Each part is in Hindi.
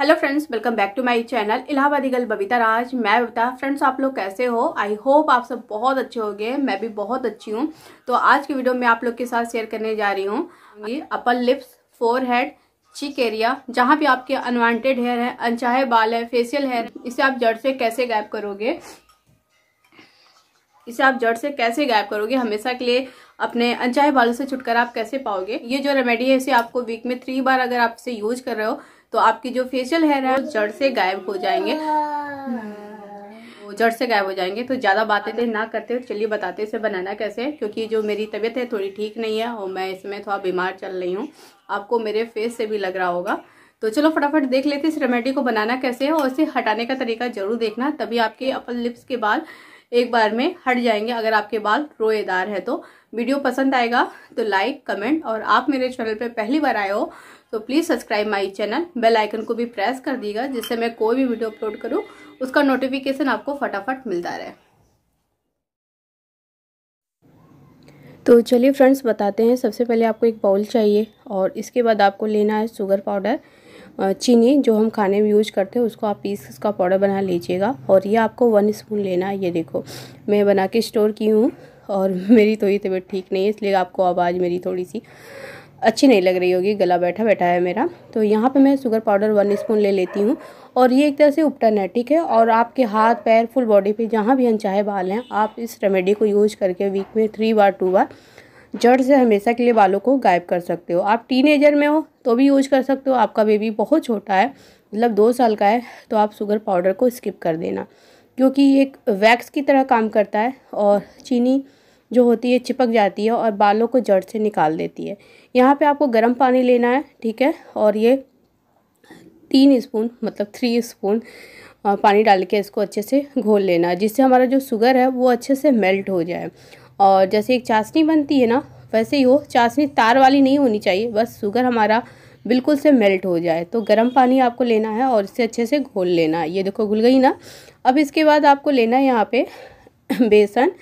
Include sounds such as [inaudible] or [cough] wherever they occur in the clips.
hello friends welcome back to my channel इलाहाबादी गर्ल बबीता राज मैं बबीता फ्रेंड्स आप लोग कैसे हो आई होप आप सब बहुत अच्छे हो गए मैं भी बहुत अच्छी हूँ तो आज की वीडियो में आप लोग के साथ शेयर करने जा रही हूँ upper lips forehead cheek area जहाँ भी आपके अनवांटेड हेयर है अनचाहे बाल है फेशियल हेयर इसे आप जड़ से कैसे गायब करोगे इसे आप जड़ से कैसे गायब करोगे हमेशा के लिए अपने अनचाहे बालों से छुटकारा आप कैसे पाओगे ये जो रेमेडी है इसे आपको वीक में थ्री बार अगर आप इसे यूज कर रहे हो तो आपकी जो फेशियल हेयर है वो जड़ से गायब हो जाएंगे जड़ से गायब हो जाएंगे तो ज़्यादा बातें तो ना करते हुए चलिए बताते इसे बनाना कैसे है क्योंकि जो मेरी तबीयत है थोड़ी ठीक नहीं है और मैं इसमें थोड़ा बीमार चल रही हूँ आपको मेरे फेस से भी लग रहा होगा तो चलो फटाफट देख लेते इस रेमेडी को बनाना कैसे है और इसे हटाने का तरीका जरूर देखना तभी आपके अपर लिप्स के बाल एक बार में हट जाएंगे अगर आपके बाल रोएदार है तो वीडियो पसंद आएगा तो लाइक कमेंट और आप मेरे चैनल पर पहली बार आए हो तो please subscribe my channel bell icon को भी प्रेस कर दीजिएगा जिससे मैं कोई भी वीडियो अपलोड करूँ उसका नोटिफिकेशन आपको फटाफट मिलता रहे तो चलिए फ्रेंड्स बताते हैं सबसे पहले आपको एक बाउल चाहिए और इसके बाद आपको लेना है शुगर पाउडर चीनी जो हम खाने में यूज करते हैं उसको आप पीस उसका पाउडर बना लीजिएगा और ये आपको वन स्पून लेना है ये देखो मैं बना के स्टोर की हूँ और [laughs] मेरी थोड़ी तो तबीयत ठीक नहीं है इसलिए आपको आवाज़ मेरी थोड़ी सी अच्छी नहीं लग रही होगी गला बैठा बैठा है मेरा तो यहाँ पे मैं शुगर पाउडर वन स्पून ले लेती हूँ और ये एक तरह से उपटन है ठीक है और आपके हाथ पैर फुल बॉडी पे जहाँ भी अनचाहे बाल हैं आप इस रेमेडी को यूज करके वीक में थ्री बार टू बार जड़ से हमेशा के लिए बालों को गायब कर सकते हो आप टीनेजर में हो तो भी यूज कर सकते हो आपका बेबी बहुत छोटा है मतलब दो साल का है तो आप शुगर पाउडर को स्किप कर देना क्योंकि ये एक वैक्स की तरह काम करता है और चीनी जो होती है चिपक जाती है और बालों को जड़ से निकाल देती है यहाँ पे आपको गर्म पानी लेना है ठीक है और ये तीन स्पून मतलब थ्री स्पून पानी डाल के इसको अच्छे से घोल लेना है जिससे हमारा जो शुगर है वो अच्छे से मेल्ट हो जाए और जैसे एक चाशनी बनती है ना वैसे ही हो चाशनी तार वाली नहीं होनी चाहिए बस शुगर हमारा बिल्कुल से मेल्ट हो जाए तो गर्म पानी आपको लेना है और इसे अच्छे से घोल लेना है ये देखो घुल गई ना अब इसके बाद आपको लेना है यहाँ पे [clears throat] बेसन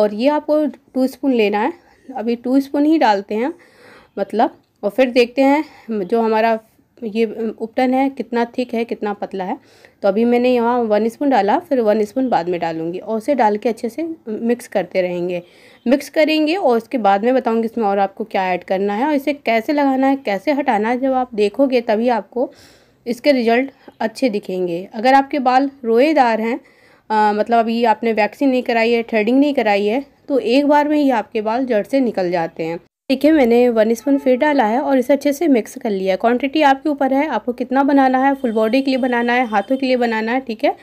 और ये आपको टू स्पून लेना है अभी टू स्पून ही डालते हैं मतलब और फिर देखते हैं जो हमारा ये उपटन है कितना थिक है कितना पतला है तो अभी मैंने यहाँ वन स्पून डाला फिर वन स्पून बाद में डालूंगी और उसे डाल के अच्छे से मिक्स करते रहेंगे मिक्स करेंगे और उसके बाद में बताऊंगी इसमें और आपको क्या ऐड करना है और इसे कैसे लगाना है कैसे हटाना है जब आप देखोगे तभी आपको इसके रिजल्ट अच्छे दिखेंगे अगर आपके बाल रोएदार हैं आ, मतलब अभी आपने वैक्सीन नहीं कराई है थ्रेडिंग नहीं कराई है तो एक बार में ही आपके बाल जड़ से निकल जाते हैं देखिए मैंने वन स्पून फिर डाला है और इसे अच्छे से मिक्स कर लिया है क्वांटिटी आपके ऊपर है आपको कितना बनाना है फुल बॉडी के लिए बनाना है हाथों के लिए बनाना है ठीक है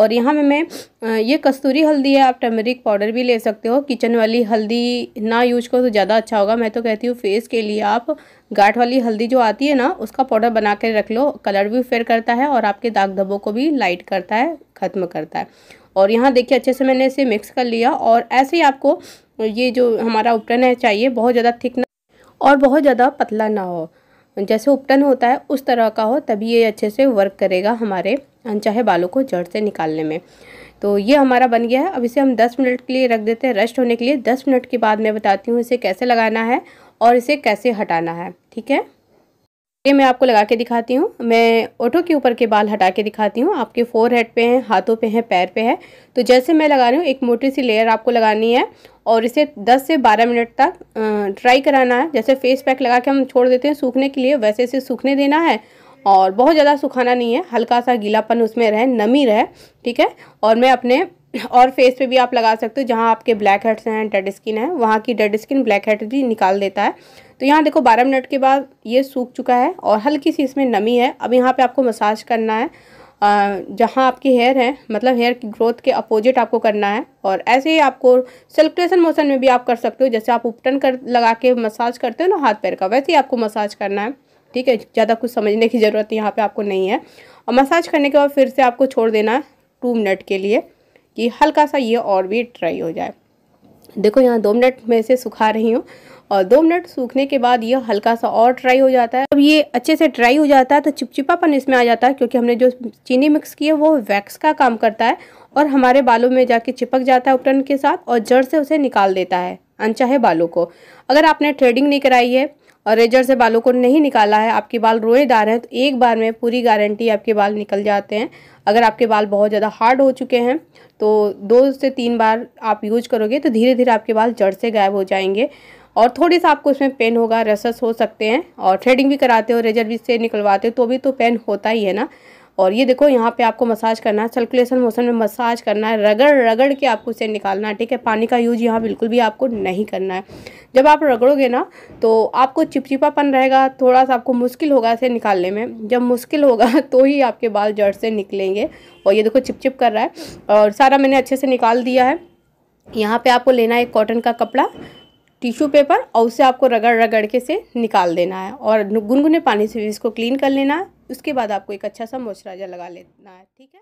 और यहाँ में मैं ये कस्तूरी हल्दी है आप टर्मरिक पाउडर भी ले सकते हो किचन वाली हल्दी ना यूज करो तो ज़्यादा अच्छा होगा मैं तो कहती हूँ फेस के लिए आप गाठ वाली हल्दी जो आती है ना उसका पाउडर बना कर रख लो कलर भी फेयर करता है और आपके दाग धब्बों को भी लाइट करता है ख़त्म करता है और यहाँ देखिए अच्छे से मैंने इसे मिक्स कर लिया और ऐसे ही आपको ये जो हमारा उपटन है चाहिए बहुत ज़्यादा थिक ना और बहुत ज़्यादा पतला ना हो जैसे उपटन होता है उस तरह का हो तभी ये अच्छे से वर्क करेगा हमारे अनचाहे बालों को जड़ से निकालने में तो ये हमारा बन गया है अब इसे हम 10 मिनट के लिए रख देते हैं रेस्ट होने के लिए 10 मिनट के बाद मैं बताती हूँ इसे कैसे लगाना है और इसे कैसे हटाना है ठीक है ये मैं आपको लगा के दिखाती हूँ मैं ऑटो के ऊपर के बाल हटा के दिखाती हूँ आपके फोर हेड पे हैं हाथों पे हैं पैर पे है तो जैसे मैं लगा रही हूँ एक मोटी सी लेयर आपको लगानी है और इसे 10 से 12 मिनट तक ट्राई कराना है जैसे फेस पैक लगा के हम छोड़ देते हैं सूखने के लिए वैसे इसे सूखने देना है और बहुत ज़्यादा सुखाना नहीं है हल्का सा गीलापन उसमें रहे नमी रहे ठीक है और मैं अपने और फेस पे भी आप लगा सकते हो जहाँ आपके ब्लैक हेड्स हैं डेड स्किन है वहाँ की डेड स्किन ब्लैक हेड भी निकाल देता है तो यहाँ देखो 12 मिनट के बाद ये सूख चुका है और हल्की सी इसमें नमी है अब यहाँ पे आपको मसाज करना है जहाँ आपके हेयर हैं मतलब हेयर की ग्रोथ के अपोजिट आपको करना है और ऐसे ही आपको सेल्फ्रेशन मोशन में भी आप कर सकते हो जैसे आप उपटन कर लगा के मसाज करते हो ना हाथ पैर का वैसे ही आपको मसाज करना है ठीक है ज़्यादा कुछ समझने की ज़रूरत यहाँ पे आपको नहीं है और मसाज करने के बाद फिर से आपको छोड़ देना है टू मिनट के लिए कि हल्का सा ये और भी ड्राई हो जाए देखो यहाँ दो मिनट में से सुखा रही हूँ और दो मिनट सूखने के बाद यह हल्का सा और ड्राई हो जाता है अब ये अच्छे से ड्राई हो जाता है तो चिपचिपापन इसमें आ जाता है क्योंकि हमने जो चीनी मिक्स की है वो वैक्स का काम करता है और हमारे बालों में जाके चिपक जाता है उपटन के साथ और जड़ से उसे निकाल देता है अनचाहे बालों को अगर आपने थ्रेडिंग नहीं कराई है और रेजर से बालों को नहीं निकाला है आपके बाल रोएदार हैं तो एक बार में पूरी गारंटी आपके बाल निकल जाते हैं अगर आपके बाल बहुत ज़्यादा हार्ड हो चुके हैं तो दो से तीन बार आप यूज करोगे तो धीरे धीरे आपके बाल जड़ से गायब हो जाएंगे और थोड़ी सा आपको इसमें पेन होगा रेसस हो सकते हैं और थ्रेडिंग भी कराते हो रेजर भी से निकलवाते हो तो भी तो पेन होता ही है ना और ये देखो यहाँ पे आपको मसाज करना है सर्कुलेशन मोशन में मसाज करना है रगड़ रगड़ के आपको इसे निकालना है ठीक है पानी का यूज यहाँ बिल्कुल भी आपको नहीं करना है जब आप रगड़ोगे ना तो आपको चिपचिपापन रहेगा थोड़ा सा आपको मुश्किल होगा इसे निकालने में जब मुश्किल होगा [laughs] तो ही आपके बाल जड़ से निकलेंगे और ये देखो चिपचिप कर रहा है और सारा मैंने अच्छे से निकाल दिया है यहाँ पे आपको लेना है एक कॉटन का कपड़ा टिश्यू पेपर और उसे आपको रगड़ रगड़ के से निकाल देना है और गुनगुने पानी से भी इसको क्लीन कर लेना है उसके बाद आपको एक अच्छा सा मॉइस्चराइज़र लगा लेना है ठीक है